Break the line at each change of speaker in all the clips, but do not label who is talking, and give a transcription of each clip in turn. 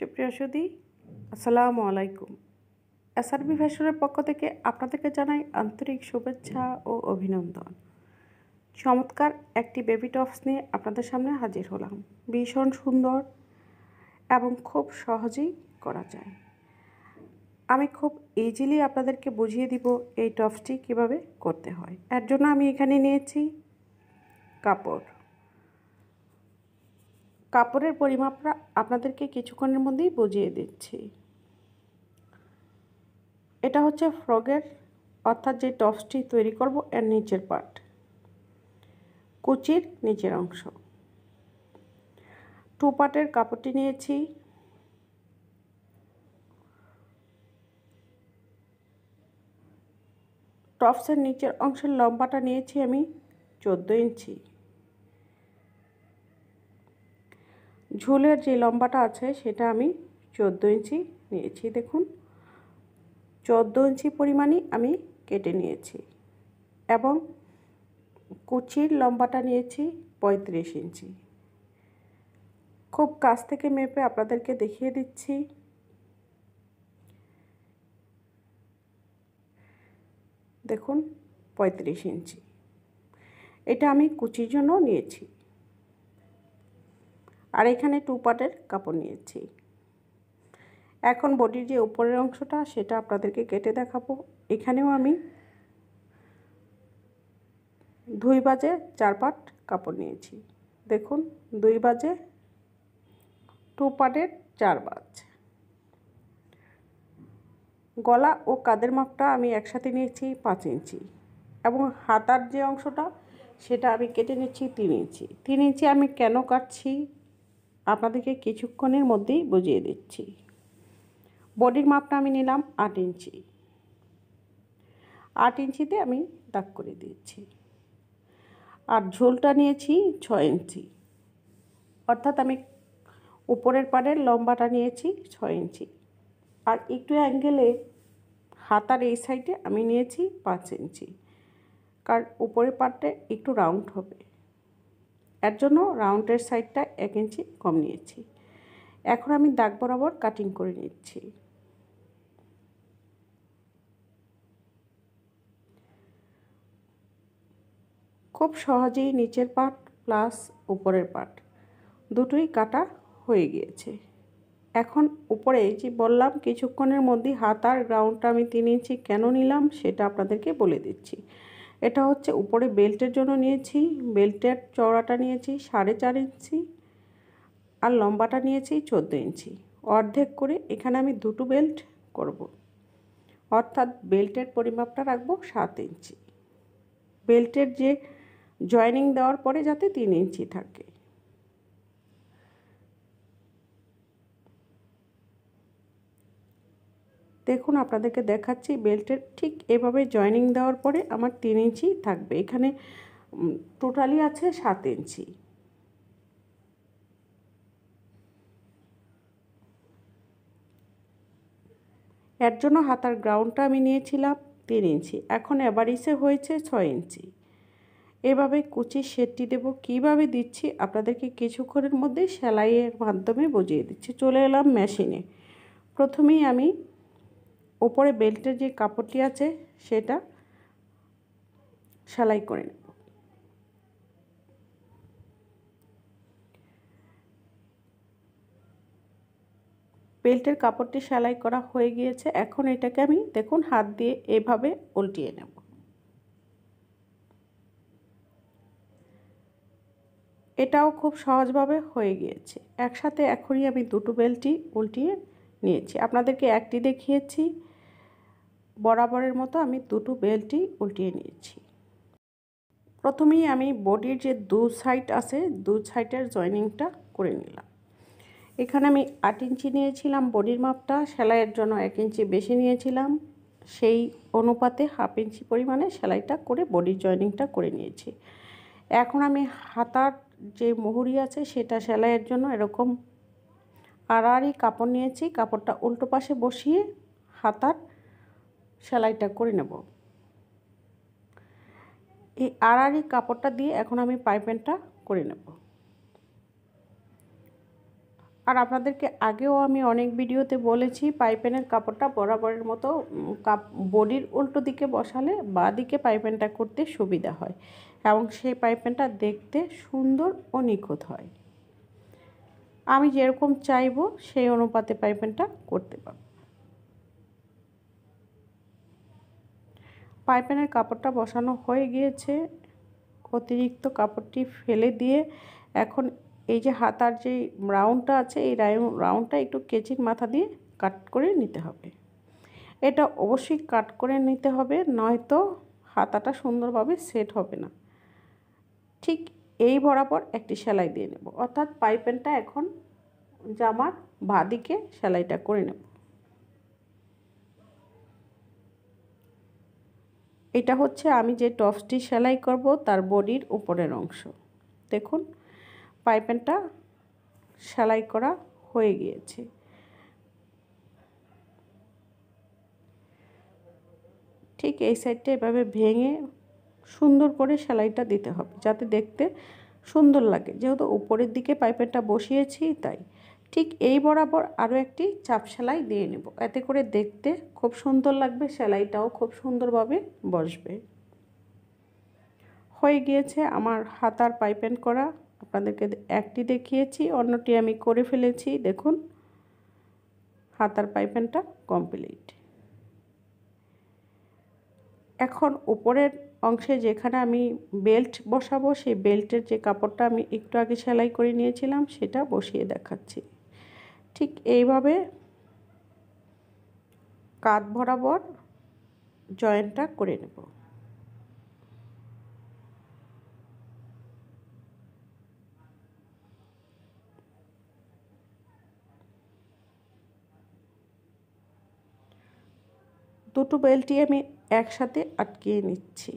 সুপ্রিয় সুদী আসসালামু আলাইকুম এসআরবি ফ্যাশনের পক্ষ থেকে আপনাদেরকে জানাই আন্তরিক শুভেচ্ছা ও অভিনন্দন চমৎকার একটি বেবি টপস নিয়ে আপনাদের সামনে হাজির হলাম ভীষণ সুন্দর এবং খুব সহজেই করা যায় আমি খুব ইজিলি আপনাদেরকে বুঝিয়ে দিব এই টপসটি কিভাবে করতে হয় এর জন্য আমি এখানে নিয়েছি কাপড় কাপড়ের পরিমাপটা আপনাদেরকে কিছুক্ষণের মধ্যেই বুঝিয়ে দিচ্ছি এটা হচ্ছে ফ্রগের অর্থাৎ যে টপসটি তৈরি করব এর নিচের পার্ট কুচির নিচের অংশ টু পার্টের কাপড়টি নিয়েছি টপসের নিচের অংশের লম্বাটা নিয়েছি আমি চোদ্দো ইঞ্চি ঝুলের যে লম্বাটা আছে সেটা আমি চোদ্দো ইঞ্চি নিয়েছি দেখুন চোদ্দো ইঞ্চি পরিমাণই আমি কেটে নিয়েছি এবং কুচির লম্বাটা নিয়েছি পঁয়ত্রিশ ইঞ্চি খুব কাছ থেকে মেপে আপনাদেরকে দেখিয়ে দিচ্ছি দেখুন পঁয়ত্রিশ ইঞ্চি এটা আমি কুচির জন্য নিয়েছি আর এখানে টু পার্টের কাপড় নিয়েছি এখন বডির যে উপরের অংশটা সেটা আপনাদেরকে কেটে দেখাবো এখানেও আমি দুই বাজে চার পাট কাপড় নিয়েছি দেখুন দুই বাজে টু পার্টের চার বাজ গলা ও কাদের মাপটা আমি একসাথে নিয়েছি পাঁচ ইঞ্চি এবং হাতার যে অংশটা সেটা আমি কেটে নিচ্ছি তিন ইঞ্চি তিন ইঞ্চি আমি কেন কাটছি আপনাদেরকে কিছুক্ষণের মধ্যেই বুঝিয়ে দিচ্ছি বডির মাপটা আমি নিলাম আট ইঞ্চি আট ইঞ্চিতে আমি দাগ করে দিয়েছি আর ঝোলটা নিয়েছি ছয় ইঞ্চি অর্থাৎ আমি উপরের পাড়ের লম্বাটা নিয়েছি ছয় ইঞ্চি আর একটু অ্যাঙ্গেলে হাতার এই সাইডে আমি নিয়েছি পাঁচ ইঞ্চি কারণ উপরের পাড়টা একটু রাউন্ড হবে এর জন্য রাউন্ডের সাইডটা এক ইঞ্চি কম নিয়েছি এখন আমি দাগ বরাবর কাটিং করে নিচ্ছি খুব সহজেই নিচের পাট প্লাস উপরের পাট দুটোই কাটা হয়ে গিয়েছে এখন উপরে যে বললাম কিছুক্ষণের মধ্যে হাত আর গ্রাউন্ডটা আমি তিন ইঞ্চি কেন নিলাম সেটা আপনাদেরকে বলে দিচ্ছি এটা হচ্ছে উপরে বেল্টের জন্য নিয়েছি বেল্টের চওড়াটা নিয়েছি সাড়ে চার ইঞ্চি আর লম্বাটা নিয়েছি চোদ্দো ইঞ্চি অর্ধেক করে এখানে আমি দুটো বেল্ট করব। অর্থাৎ বেল্টের পরিমাপটা রাখবো সাত ইঞ্চি বেল্টের যে জয়নিং দেওয়ার পরে যাতে তিন ইঞ্চি থাকে দেখুন আপনাদেরকে দেখাচ্ছি বেল্টের ঠিক এভাবে জয়নিং দেওয়ার পরে আমার তিন ইঞ্চি থাকবে এখানে টোটালি আছে সাত ইঞ্চি এর জন্য হাতার গ্রাউন্ডটা আমি নিয়েছিলাম তিন ইঞ্চি এখন এবার ইসে হয়েছে ছয় ইঞ্চি এভাবে কুচি সেটটি দেব কিভাবে দিচ্ছি আপনাদেরকে কিছুক্ষণের মধ্যে সেলাইয়ের মাধ্যমে বুঝিয়ে দিচ্ছি চলে এলাম মেশিনে প্রথমেই আমি ওপরে বেল্টের যে কাপড়টি আছে সেটা সেলাই করে নেব বেল্টের কাপড়টি সেলাই করা হয়ে গিয়েছে এখন এটাকে আমি দেখুন হাত দিয়ে এভাবে উল্টিয়ে নেব এটাও খুব সহজভাবে হয়ে গিয়েছে একসাথে এখনই আমি দুটো বেল্টই উল্টিয়ে নিয়েছি আপনাদেরকে একটি দেখিয়েছি বরাবরের মতো আমি দুটো বেল্টই উল্টিয়ে নিয়েছি প্রথমেই আমি বডির যে দু সাইড আছে দু সাইডের জয়নিংটা করে নিলাম এখানে আমি আট ইঞ্চি নিয়েছিলাম বডির মাপটা সেলাইয়ের জন্য এক ইঞ্চি বেশি নিয়েছিলাম সেই অনুপাতে হাফ ইঞ্চি পরিমাণে সেলাইটা করে বডি জয়নিংটা করে নিয়েছি এখন আমি হাতার যে মুহুরি আছে সেটা সেলাইয়ের জন্য এরকম আড়াআড়ি কাপড় নিয়েছি কাপড়টা উল্টো পাশে বসিয়ে হাতার সেলাইটা করে নেব এই আড়াআড়ি কাপড়টা দিয়ে এখন আমি পাইপেনটা করে নেবো আর আপনাদেরকে আগেও আমি অনেক ভিডিওতে বলেছি পাইপেনের কাপড়টা বরাবরের মতো কাপ বডির উল্টো দিকে বসালে বা দিকে পাইপেনটা করতে সুবিধা হয় এবং সেই পাইপেনটা দেখতে সুন্দর ও নিখুঁত হয় আমি যেরকম চাইব সেই অনুপাতে পাইপেনটা করতে পারব পাইপেনের কাপড়টা বসানো হয়ে গিয়েছে অতিরিক্ত কাপড়টি ফেলে দিয়ে এখন এই যে হাতার যে রাউন্ডটা আছে এই রাউন্ডটা একটু কেচির মাথা দিয়ে কাট করে নিতে হবে এটা অবশ্যই কাট করে নিতে হবে নয়তো হাতাটা সুন্দরভাবে সেট হবে না ঠিক এই বরাবর একটি সেলাই দিয়ে নেব অর্থাৎ পাইপেনটা এখন জামার দিকে সেলাইটা করে নেব এটা হচ্ছে আমি যে টপসটি সেলাই করব তার বডির উপরের অংশ দেখুন পাইপেনটা সেলাই করা হয়ে গিয়েছে ঠিক এই সাইডটা এভাবে ভেঙে সুন্দর করে সেলাইটা দিতে হবে যাতে দেখতে সুন্দর লাগে যেহেতু উপরের দিকে পাইপেনটা বসিয়েছি তাই ঠিক এই বরাবর আরও একটি চাপ সেলাই দিয়ে নেব এতে করে দেখতে খুব সুন্দর লাগবে সেলাইটাও খুব সুন্দরভাবে বসবে হয়ে গিয়েছে আমার হাতার পাইপেন করা আপনাদেরকে একটি দেখিয়েছি অন্যটি আমি করে ফেলেছি দেখুন হাতার পাইপেনটা কমপ্লিট এখন উপরের অংশে যেখানে আমি বেল্ট বসাবো সেই বেল্টের যে কাপড়টা আমি একটু আগে সেলাই করে নিয়েছিলাম সেটা বসিয়ে দেখাচ্ছি ঠিক এইভাবে কাত বরাবর জয়েন্টটা করে নেব দুটো বেলটি আমি একসাথে আটকিয়ে নিচ্ছি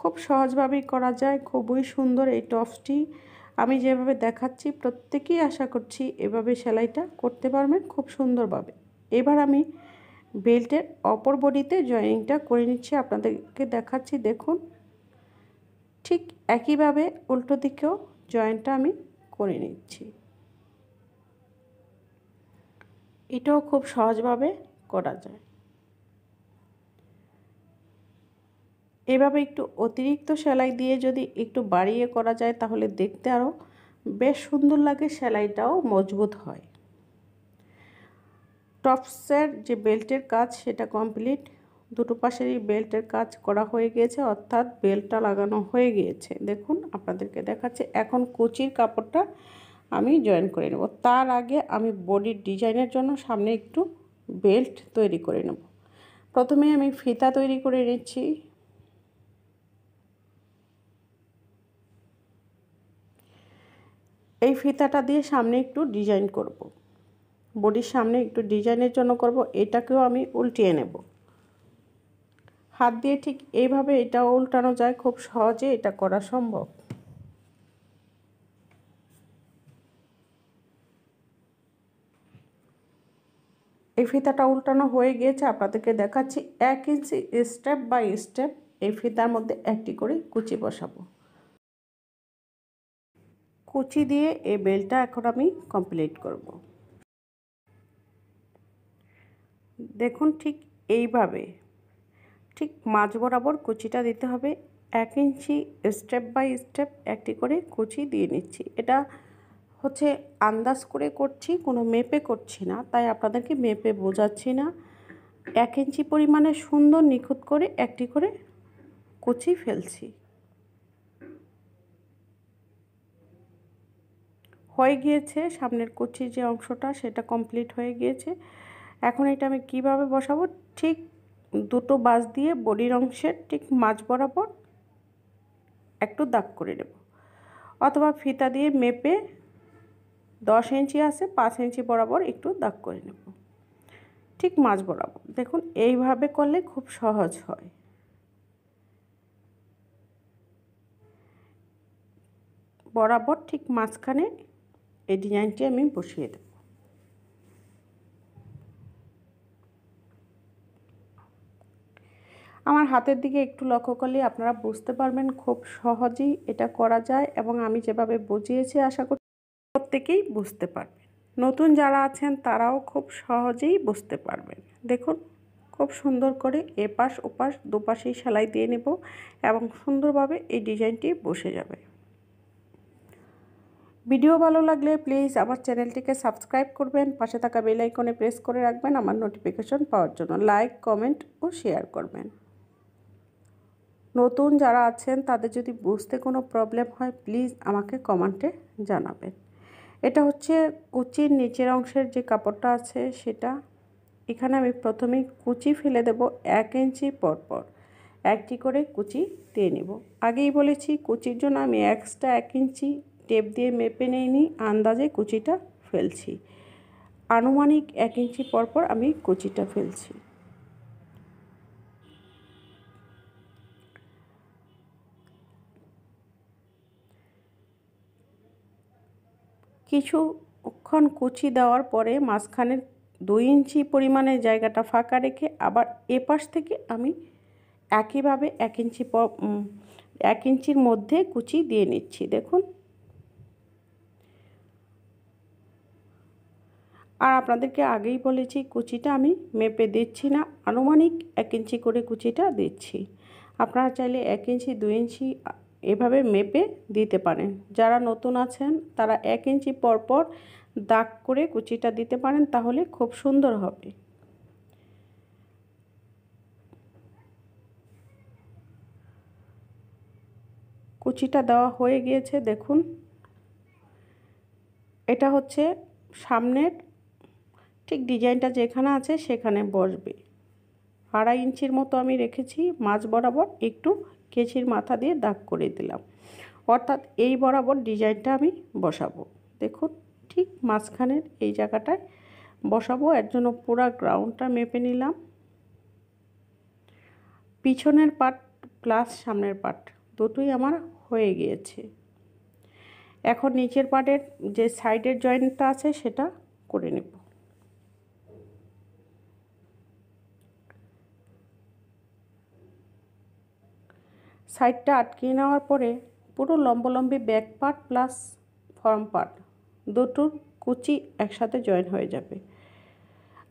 খুব সহজভাবেই করা যায় খুবই সুন্দর এই টপসটি আমি যেভাবে দেখাচ্ছি প্রত্যেকেই আশা করছি এভাবে সেলাইটা করতে পারবেন খুব সুন্দরভাবে এবার আমি বেল্টের অপর বডিতে জয়েনিংটা করে নিচ্ছি আপনাদেরকে দেখাচ্ছি দেখুন ঠিক একইভাবে উল্টো দিকেও জয়েন্টটা আমি করে নিচ্ছি এটাও খুব সহজভাবে করা যায় এভাবে একটু অতিরিক্ত সেলাই দিয়ে যদি একটু বাড়িয়ে করা যায় তাহলে দেখতে আরও বেশ সুন্দর লাগে সেলাইটাও মজবুত হয় টপসের যে বেল্টের কাজ সেটা কমপ্লিট দুটো পাশেরই বেল্টের কাজ করা হয়ে গিয়েছে অর্থাৎ বেল্টটা লাগানো হয়ে গিয়েছে দেখুন আপনাদেরকে দেখাচ্ছে এখন কুচির কাপড়টা আমি জয়েন করে নেব তার আগে আমি বডির ডিজাইনের জন্য সামনে একটু বেল্ট তৈরি করে নেব প্রথমে আমি ফিতা তৈরি করে নিচ্ছি এই ফিতাটা দিয়ে সামনে একটু ডিজাইন করব। বডির সামনে একটু ডিজাইনের জন্য করব এটাকেও আমি উল্টিয়ে নেব হাত দিয়ে ঠিক এইভাবে এটা উল্টানো যায় খুব সহজে এটা করা সম্ভব এই ফিতাটা উল্টানো হয়ে গিয়েছে আপনাদেরকে দেখাচ্ছি এক ইঞ্চি স্টেপ বাই স্টেপ এই ফিতার মধ্যে একটি করে কুচি বসাবো কুচি দিয়ে এই বেলটা এখন আমি কমপ্লিট করব দেখুন ঠিক এইভাবে ঠিক মাঝ বরাবর কুচিটা দিতে হবে এক ইঞ্চি স্টেপ বাই স্টেপ একটি করে কুচি দিয়ে নিচ্ছি এটা হচ্ছে আন্দাজ করে করছি কোনো মেপে করছি না তাই আপনাদেরকে মেপে বোঝাচ্ছি না এক ইঞ্চি পরিমাণে সুন্দর নিখুঁত করে একটি করে কুচি ফেলছি হয়ে গিয়েছে সামনের কুচির যে অংশটা সেটা কমপ্লিট হয়ে গিয়েছে এখন এটা আমি কিভাবে বসাবো ঠিক দুটো বাস দিয়ে বডির অংশের ঠিক মাছ বরাবর একটু দাগ করে নেব অথবা ফিতা দিয়ে মেপে দশ ইঞ্চি আছে পাঁচ ইঞ্চি বরাবর একটু দাগ করে নেব ঠিক মাছ বরাবর দেখুন এইভাবে করলে খুব সহজ হয় বরাবর ঠিক মাঝখানে এই ডিজাইনটি আমি বসিয়ে দেব আমার হাতের দিকে একটু লক্ষ্য করলে আপনারা বুঝতে পারবেন খুব সহজেই এটা করা যায় এবং আমি যেভাবে বুঝিয়েছি আশা করি প্রত্যেকেই বুঝতে পারবেন নতুন যারা আছেন তারাও খুব সহজেই বুঝতে পারবেন দেখুন খুব সুন্দর করে এপাশ ওপাশ দুপাশেই সেলাই দিয়ে নেব এবং সুন্দরভাবে এই ডিজাইনটি বসে যাবে ভিডিও ভালো লাগলে প্লিজ আমার চ্যানেলটিকে সাবস্ক্রাইব করবেন পাশে থাকা বেল আইকনে প্রেস করে রাখবেন আমার নোটিফিকেশন পাওয়ার জন্য লাইক কমেন্ট ও শেয়ার করবেন নতুন যারা আছেন তাদের যদি বুঝতে কোনো প্রবলেম হয় প্লিজ আমাকে কমেন্টে জানাবেন এটা হচ্ছে কুচির নিচের অংশের যে কাপড়টা আছে সেটা এখানে আমি প্রথমে কুচি ফেলে দেব এক ইঞ্চি পরপর একটি করে কুচি দিয়ে নেব আগেই বলেছি কুচির জন্য আমি এক্সট্রা এক ইঞ্চি টেপ দিয়ে মেপে নি আন্দাজে কুচিটা ফেলছি আনুমানিক এক ইঞ্চি পরপর আমি কুচিটা ফেলছি কিছুক্ষণ কুচি দেওয়ার পরে মাঝখানের দুই ইঞ্চি পরিমাণে জায়গাটা ফাঁকা রেখে আবার এপাশ থেকে আমি একইভাবে এক ইঞ্চি এক ইঞ্চির মধ্যে কুচি দিয়ে নিচ্ছি দেখুন আর আপনাদেরকে আগেই বলেছি কুচিটা আমি মেপে দিচ্ছি না আনুমানিক এক ইঞ্চি করে কুচিটা দিচ্ছি আপনারা চাইলে এক ইঞ্চি দু ইঞ্চি এভাবে মেপে দিতে পারেন যারা নতুন আছেন তারা এক ইঞ্চি পরপর দাগ করে কুচিটা দিতে পারেন তাহলে খুব সুন্দর হবে কুচিটা দেওয়া হয়ে গিয়েছে দেখুন এটা হচ্ছে সামনের ঠিক ডিজাইনটা যেখানে আছে সেখানে বসবে আড়াই ইঞ্চির মতো আমি রেখেছি মাছ বরাবর একটু কেচির মাথা দিয়ে দাগ করে দিলাম অর্থাৎ এই বরাবর ডিজাইনটা আমি বসাবো দেখুন ঠিক মাঝখানের এই জায়গাটায় বসাবো এর জন্য পুরো গ্রাউন্ডটা মেপে নিলাম পিছনের পার্ট প্লাস সামনের পার্ট দুটোই আমার হয়ে গিয়েছে এখন নিচের পার্টের যে সাইডের জয়েন্টটা আছে সেটা করে নেব সাইডটা আটকিয়ে নেওয়ার পরে পুরো লম্বলম্বি back part plus form part দুটোর কুচি একসাথে জয়েন হয়ে যাবে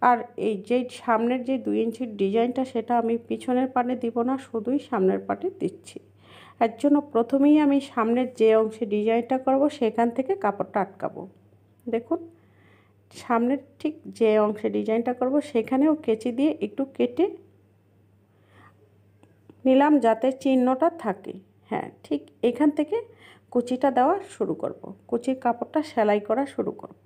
আর এই যে সামনের যে দুই ইঞ্চির ডিজাইনটা সেটা আমি পিছনের পাটে দিব না শুধুই সামনের পাটে দিচ্ছি এর জন্য প্রথমেই আমি সামনের যে অংশে ডিজাইনটা করব সেখান থেকে কাপড়টা আটকাবো দেখুন সামনের ঠিক যে অংশে ডিজাইনটা করব সেখানেও কেচি দিয়ে একটু কেটে নিলাম যাতে চিহ্নটা থাকে হ্যাঁ ঠিক এখান থেকে কুচিটা দেওয়া শুরু করব। কুচির কাপড়টা সেলাই করা শুরু করব।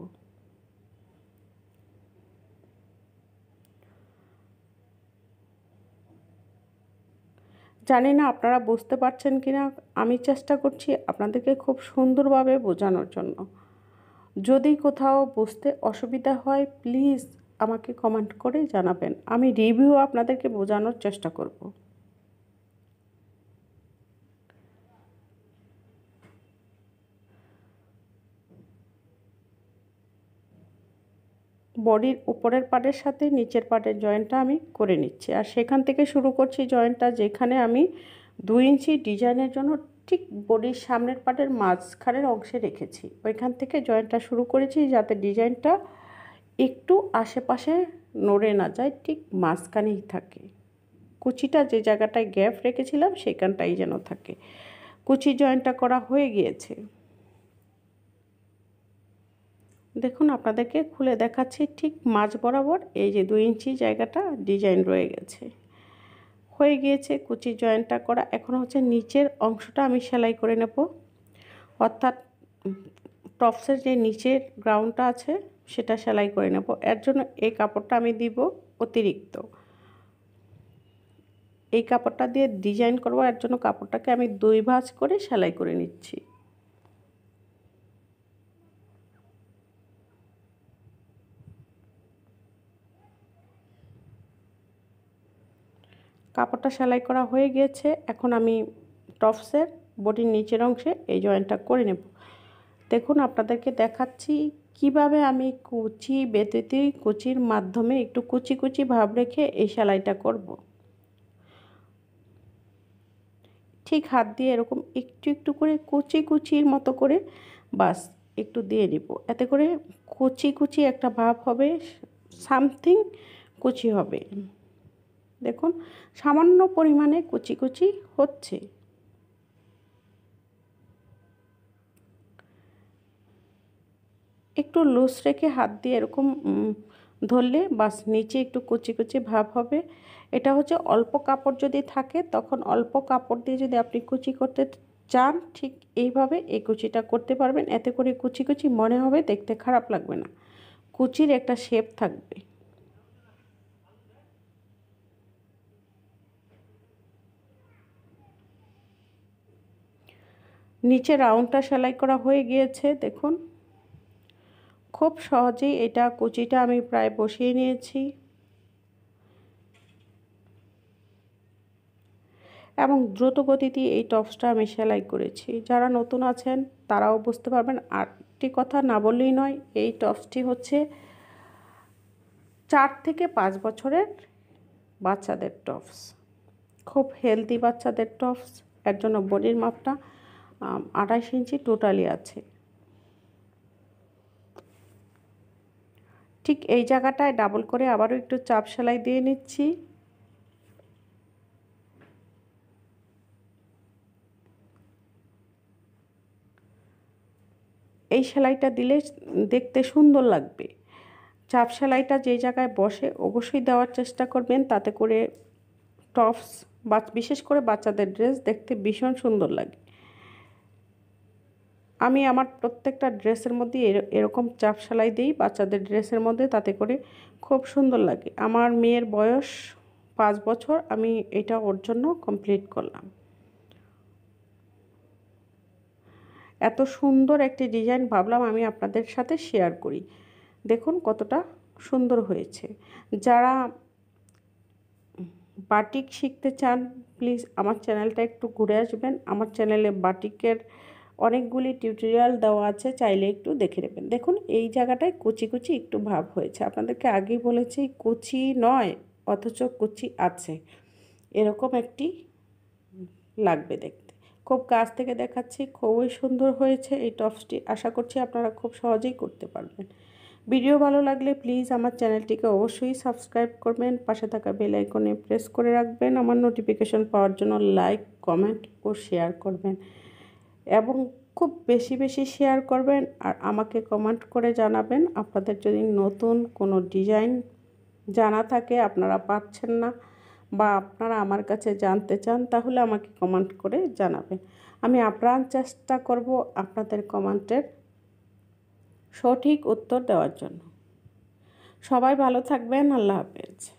জানি না আপনারা বুঝতে পারছেন কি না আমি চেষ্টা করছি আপনাদেরকে খুব সুন্দরভাবে বোঝানোর জন্য যদি কোথাও বুঝতে অসুবিধা হয় প্লিজ আমাকে কমেন্ট করে জানাবেন আমি রিভিউ আপনাদেরকে বোঝানোর চেষ্টা করব বডির উপরের পাটের সাথে নিচের পাটের জয়েন্টটা আমি করে নিচ্ছি আর সেখান থেকে শুরু করছি জয়েন্টটা যেখানে আমি দুই ইঞ্চি ডিজাইনের জন্য ঠিক বডির সামনের পাটের মাঝখানের অংশে রেখেছি ওইখান থেকে জয়েন্টটা শুরু করেছি যাতে ডিজাইনটা একটু আশেপাশে নড়ে না যায় ঠিক মাঝখানেই থাকে কুচিটা যে জায়গাটায় গ্যাপ রেখেছিলাম সেখানটাই যেন থাকে কুচি জয়েন্টটা করা হয়ে গিয়েছে দেখুন আপনাদেরকে খুলে দেখাচ্ছি ঠিক মাঝ বরাবর এই যে দুই ইঞ্চি জায়গাটা ডিজাইন রয়ে গেছে হয়ে গিয়েছে কুচি জয়েন্টটা করা এখন হচ্ছে নিচের অংশটা আমি সেলাই করে নেব অর্থাৎ টপসের যে নিচের গ্রাউন্ডটা আছে সেটা সেলাই করে নেব এর জন্য এই কাপড়টা আমি দিব অতিরিক্ত এই কাপড়টা দিয়ে ডিজাইন করবো এর জন্য কাপড়টাকে আমি দুই ভাঁজ করে সেলাই করে নিচ্ছি কাপড়টা সেলাই করা হয়ে গিয়েছে এখন আমি টপসের বডির নিচের অংশে এই জয়েন্টটা করে নেব দেখুন আপনাদেরকে দেখাচ্ছি কিভাবে আমি কুচি বেতিতি কুচির মাধ্যমে একটু কুচি কুচি ভাব রেখে এই সেলাইটা করব। ঠিক হাত দিয়ে এরকম একটু একটু করে কুচি কুচির মতো করে বাস একটু দিয়ে নিব এতে করে কুচি কুচি একটা ভাব হবে সামথিং কুচি হবে দেখুন সামান্য পরিমাণে কুচি কুচি হচ্ছে একটু লুজ রেখে হাত দিয়ে এরকম ধরলে বাস নিচে একটু কুচি কুচি ভাব হবে এটা হচ্ছে অল্প কাপড় যদি থাকে তখন অল্প কাপড় দিয়ে যদি আপনি কুচি করতে চান ঠিক এইভাবে এই কুচিটা করতে পারবেন এতে করে কুচি কুচি মনে হবে দেখতে খারাপ লাগবে না কুচির একটা শেপ থাকবে নিচে রাউন্ডটা সেলাই করা হয়ে গিয়েছে দেখুন খুব সহজেই এটা কুচিটা আমি প্রায় বসিয়ে নিয়েছি এবং দ্রুত গতিতে এই টপসটা আমি সেলাই করেছি যারা নতুন আছেন তারাও বুঝতে পারবেন আরটি কথা না বললেই নয় এই টপসটি হচ্ছে চার থেকে পাঁচ বছরের বাচ্চাদের টপস খুব হেলদি বাচ্চাদের টপস এর জন্য বডির মাপটা আঠাশ ইঞ্চি টোটালি আছে ঠিক এই জায়গাটায় ডাবল করে আবারও একটু চাপ সেলাই দিয়ে নিচ্ছি এই সেলাইটা দিলে দেখতে সুন্দর লাগবে চাপ সেলাইটা যে জায়গায় বসে অবশ্যই দেওয়ার চেষ্টা করবেন তাতে করে টপস বা বিশেষ করে বাচ্চাদের ড্রেস দেখতে ভীষণ সুন্দর লাগে আমি আমার প্রত্যেকটা ড্রেসের মধ্যে এরকম চাপ সেলাই দিই বাচ্চাদের ড্রেসের মধ্যে তাতে করে খুব সুন্দর লাগে আমার মেয়ের বয়স পাঁচ বছর আমি এটা ওর জন্য কমপ্লিট করলাম এত সুন্দর একটি ডিজাইন ভাবলাম আমি আপনাদের সাথে শেয়ার করি দেখুন কতটা সুন্দর হয়েছে যারা বাটিক শিখতে চান প্লিজ আমার চ্যানেলটা একটু ঘুরে আসবেন আমার চ্যানেলে বাটিকের অনেকগুলি টিউটোরিয়াল দেওয়া আছে চাইলে একটু দেখে নেবেন দেখুন এই জায়গাটায় কুচি কুচি একটু ভাব হয়েছে আপনাদেরকে আগেই বলেছি কুচি নয় অথচ কুচি আছে এরকম একটি লাগবে দেখতে খুব কাছ থেকে দেখাচ্ছি খুবই সুন্দর হয়েছে এই টপসটি আশা করছি আপনারা খুব সহজেই করতে পারবেন ভিডিও ভালো লাগলে প্লিজ আমার চ্যানেলটিকে অবশ্যই সাবস্ক্রাইব করবেন পাশে থাকা বেল আইকনে প্রেস করে রাখবেন আমার নোটিফিকেশন পাওয়ার জন্য লাইক কমেন্ট ও শেয়ার করবেন এবং খুব বেশি বেশি শেয়ার করবেন আর আমাকে কমেন্ট করে জানাবেন আপনাদের যদি নতুন কোনো ডিজাইন জানা থাকে আপনারা পাচ্ছেন না বা আপনারা আমার কাছে জানতে চান তাহলে আমাকে কমেন্ট করে জানাবেন আমি আপ্রাণ চেষ্টা করব আপনাদের কমেন্টের সঠিক উত্তর দেওয়ার জন্য সবাই ভালো থাকবেন আল্লাহ হাফেজ